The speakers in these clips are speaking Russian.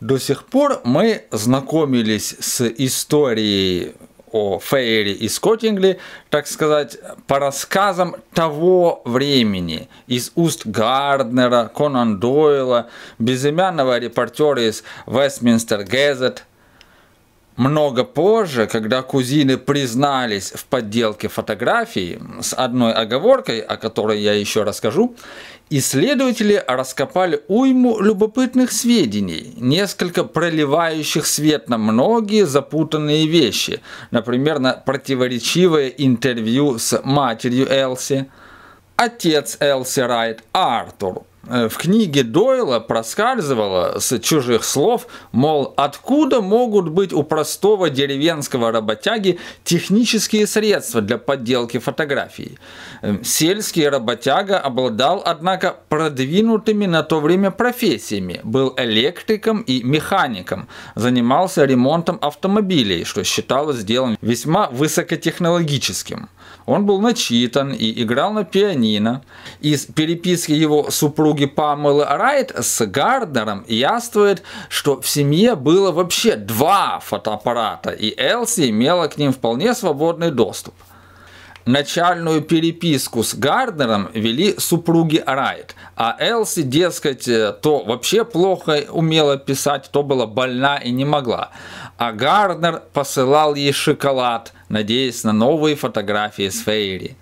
До сих пор мы знакомились с историей о Фейре и Скоттингли, так сказать, по рассказам того времени, из уст Гарднера, Конан Дойла, безымянного репортера из Westminster Gazette, много позже, когда кузины признались в подделке фотографий с одной оговоркой, о которой я еще расскажу, исследователи раскопали уйму любопытных сведений, несколько проливающих свет на многие запутанные вещи, например, на противоречивое интервью с матерью Элси, отец Элси Райт, Артур, Э, в книге Дойла проскальзывало с чужих слов, мол, откуда могут быть у простого деревенского работяги технические средства для подделки фотографий. Эм, сельский работяга обладал, однако, продвинутыми на то время профессиями, был электриком и механиком, занимался ремонтом автомобилей, что считалось делом весьма высокотехнологическим. Он был начитан и играл на пианино. Из переписки его супруги супруги Памелы Райт с Гарднером яствует, что в семье было вообще два фотоаппарата, и Элси имела к ним вполне свободный доступ. Начальную переписку с Гарднером вели супруги Райт, а Элси, дескать, э, то вообще плохо умела писать, то была больна и не могла. А Гарднер посылал ей шоколад, надеясь на новые фотографии с Фейри.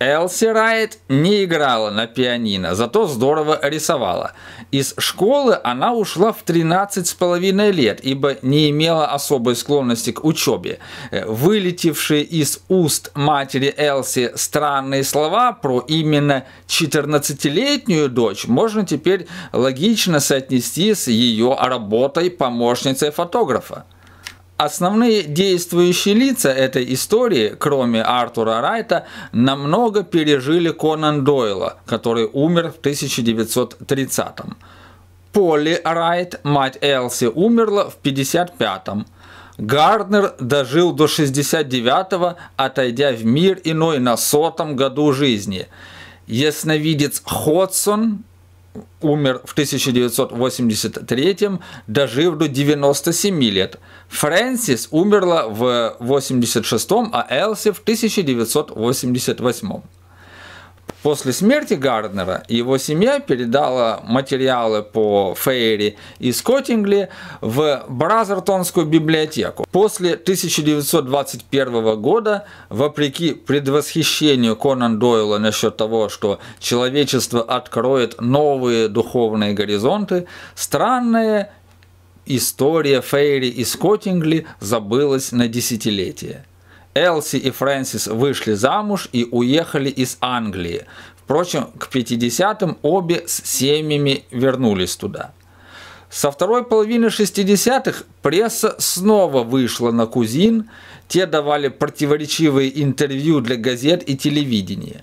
Элси Райт не играла на пианино, зато здорово рисовала. Из школы она ушла в 13 с половиной лет, ибо не имела особой склонности к учебе. Э, вылетевшие из уст матери Элси странные слова про именно 14-летнюю дочь можно теперь логично соотнести с ее работой помощницей фотографа. Основные действующие лица этой истории, кроме Артура Райта, намного пережили Конан Дойла, который умер в 1930-м. Полли Райт, мать Элси, умерла в 1955-м. Гарднер дожил до 69-го, отойдя в мир иной на сотом году жизни. Ясновидец Ходсон умер в 1983, дожив до 97 лет. Фрэнсис умерла в 86, а Элси в 1988. После смерти Гарднера его семья передала материалы по Фейри и Скоттингли в Бразертонскую библиотеку. После 1921 года, вопреки предвосхищению Конан Дойла насчет того, что человечество откроет новые духовные горизонты, странная история Фейри и Скоттингли забылась на десятилетия. Элси и Фрэнсис вышли замуж и уехали из Англии. Впрочем, к 50-м обе с семьями вернулись туда. Со второй половины 60-х пресса снова вышла на кузин, те давали противоречивые интервью для газет и телевидения.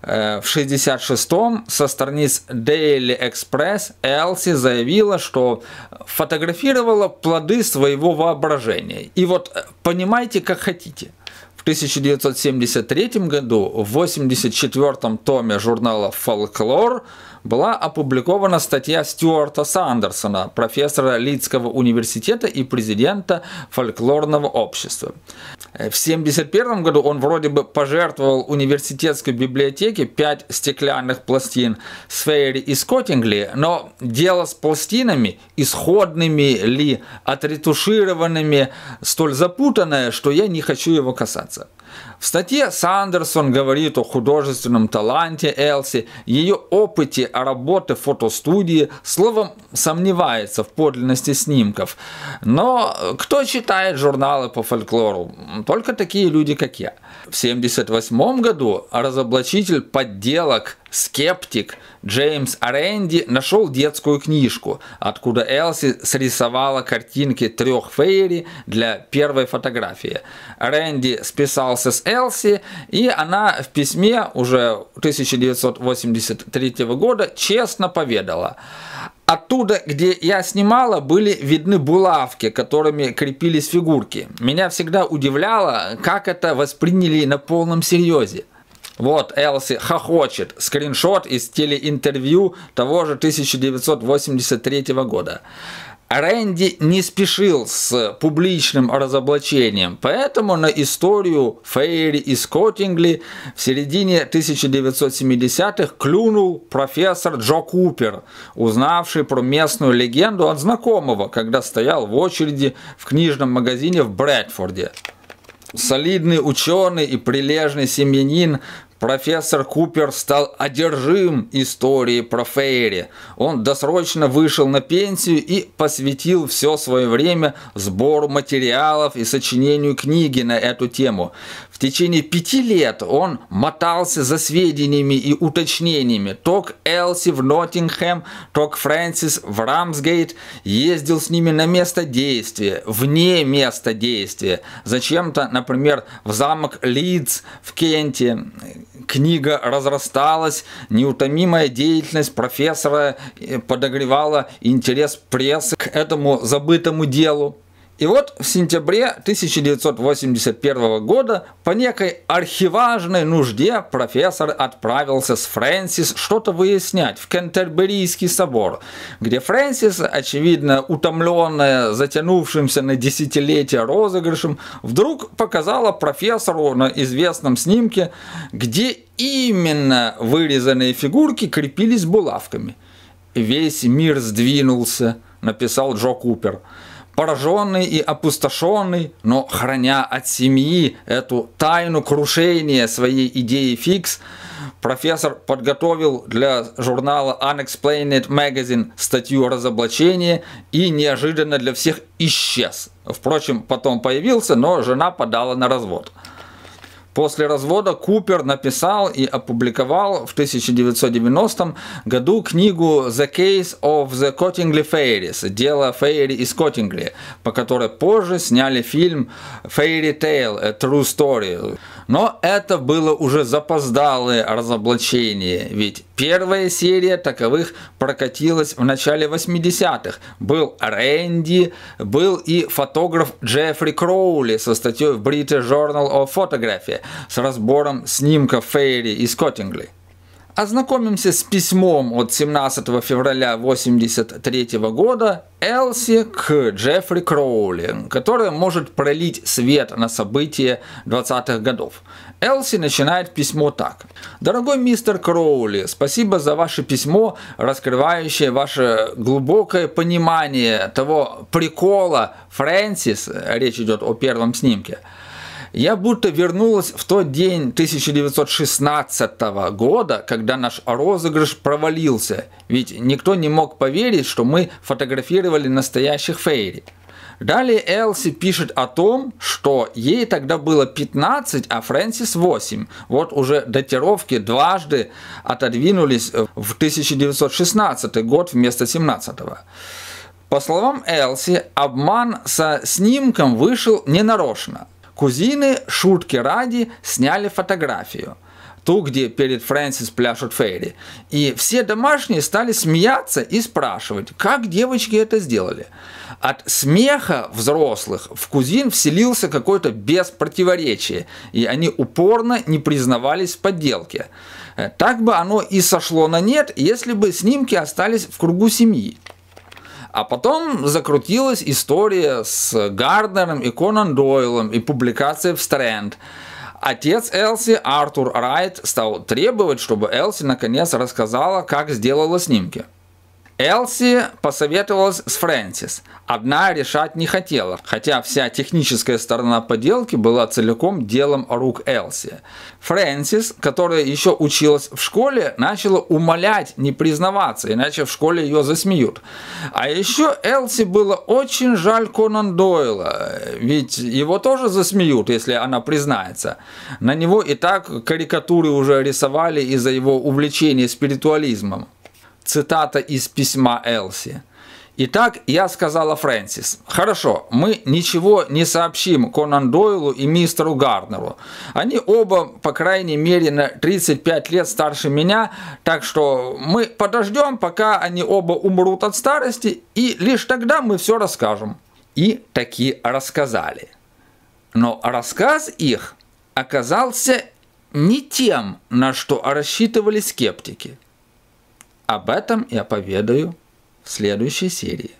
Э, в 66-м со страниц Daily Express Элси заявила, что фотографировала плоды своего воображения. И вот э, понимайте, как хотите – 1973 году в 84-м томе журнала «Фолклор» была опубликована статья Стюарта Сандерсона, профессора Лидского университета и президента фольклорного общества. Э, в 1971 году он вроде бы пожертвовал университетской библиотеке пять стеклянных пластин с Фейри и Скоттингли, но дело с пластинами, исходными ли, отретушированными, столь запутанное, что я не хочу его касаться. В статье Сандерсон говорит о художественном таланте Элси, ее опыте работы в фотостудии, словом, сомневается в подлинности снимков. Но кто читает журналы по фольклору? Только такие люди, как я. В 1978 году разоблачитель подделок скептик Джеймс Аренди нашел детскую книжку, откуда Элси срисовала картинки трех фейри для первой фотографии. Рэнди списался с Элси, и она в письме уже 1983 года честно поведала. Оттуда, где я снимала, были видны булавки, которыми крепились фигурки. Меня всегда удивляло, как это восприняли на полном серьезе. Вот Элси хохочет. Скриншот из телеинтервью того же 1983 года. Рэнди не спешил с публичным разоблачением, поэтому на историю Фейри и Скоттингли в середине 1970-х клюнул профессор Джо Купер, узнавший про местную легенду от знакомого, когда стоял в очереди в книжном магазине в Брэдфорде. Солидный ученый и прилежный семьянин Профессор Купер стал одержим историей про Фейри. Он досрочно вышел на пенсию и посвятил все свое время сбору материалов и сочинению книги на эту тему. В течение пяти лет он мотался за сведениями и уточнениями. То к Элси в Ноттингхэм, то к Фрэнсис в Рамсгейт. Ездил с ними на место действия, вне места действия. Зачем-то, например, в замок Лидс в Кенте книга разрасталась, неутомимая деятельность профессора э, подогревала интерес прессы к этому забытому делу. И вот в сентябре 1981 года по некой архиважной нужде профессор отправился с Фрэнсис что-то выяснять в Кентерберийский собор, где Фрэнсис, очевидно утомленная затянувшимся на десятилетия розыгрышем, вдруг показала профессору на известном снимке, где именно вырезанные фигурки крепились булавками. «Весь мир сдвинулся», написал Джо Купер – пораженный и опустошенный, но храня от семьи эту тайну крушения своей идеи фикс, профессор подготовил для журнала Unexplained Magazine статью о разоблачении и неожиданно для всех исчез. Впрочем, потом появился, но жена подала на развод. После развода Купер написал и опубликовал в 1990 году книгу «The Case of the Cottingley Fairies» – «Дело Фейри из Коттингли», по которой позже сняли фильм «Fairy Tale – A True Story». Но это было уже запоздалое разоблачение, ведь первая серия таковых прокатилась в начале 80-х. Был Рэнди, был и фотограф Джеффри Кроули со статьей в British Journal of Photography с разбором снимка Фейри и Скоттингли. Ознакомимся с письмом от 17 февраля 1983 года Элси к Джеффри Кроули, которое может пролить свет на события 20-х годов. Элси начинает письмо так. «Дорогой мистер Кроули, спасибо за ваше письмо, раскрывающее ваше глубокое понимание того прикола Фрэнсис, речь идет о первом снимке, я будто вернулась в тот день 1916 года, когда наш розыгрыш провалился, ведь никто не мог поверить, что мы фотографировали настоящих фейри. Далее Элси пишет о том, что ей тогда было 15, а Фрэнсис 8. Вот уже датировки дважды отодвинулись в 1916 год вместо 17 -го. По словам Элси, обман со снимком вышел ненарочно – Кузины, шутки ради, сняли фотографию ту, где перед Фрэнсис пляшут фейри. И все домашние стали смеяться и спрашивать, как девочки это сделали. От смеха взрослых в кузин вселился какой-то без противоречия, и они упорно не признавались в подделке. Э, так бы оно и сошло на нет, если бы снимки остались в кругу семьи. А потом закрутилась история с Гарднером и Конан Дойлом и публикация в Стрэнд. Отец Элси, Артур Райт, стал требовать, чтобы Элси наконец рассказала, как сделала снимки. Элси посоветовалась с Фрэнсис. Одна решать не хотела, хотя вся техническая сторона поделки была целиком делом рук Элси. Фрэнсис, которая еще училась в школе, начала умолять не признаваться, иначе в школе ее засмеют. А еще Элси было очень жаль Конан Дойла, ведь его тоже засмеют, если она признается. На него и так карикатуры уже рисовали из-за его увлечения спиритуализмом цитата из письма Элси. Итак, я сказала Фрэнсис, хорошо, мы ничего не сообщим Конан Дойлу и мистеру Гарнеру. Они оба, по крайней мере, на 35 лет старше меня, так что мы подождем, пока они оба умрут от старости, и лишь тогда мы все расскажем. И такие рассказали. Но рассказ их оказался не тем, на что рассчитывали скептики – об этом я поведаю в следующей серии.